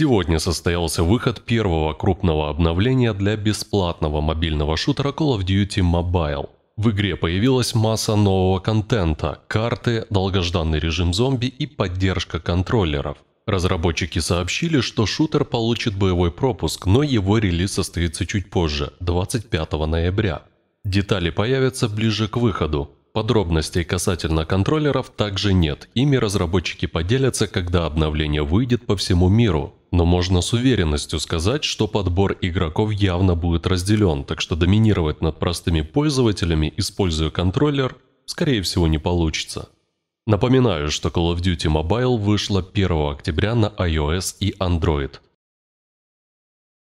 Сегодня состоялся выход первого крупного обновления для бесплатного мобильного шутера Call of Duty Mobile. В игре появилась масса нового контента, карты, долгожданный режим зомби и поддержка контроллеров. Разработчики сообщили, что шутер получит боевой пропуск, но его релиз состоится чуть позже, 25 ноября. Детали появятся ближе к выходу. Подробностей касательно контроллеров также нет, ими разработчики поделятся, когда обновление выйдет по всему миру, но можно с уверенностью сказать, что подбор игроков явно будет разделен, так что доминировать над простыми пользователями, используя контроллер, скорее всего не получится. Напоминаю, что Call of Duty Mobile вышла 1 октября на iOS и Android –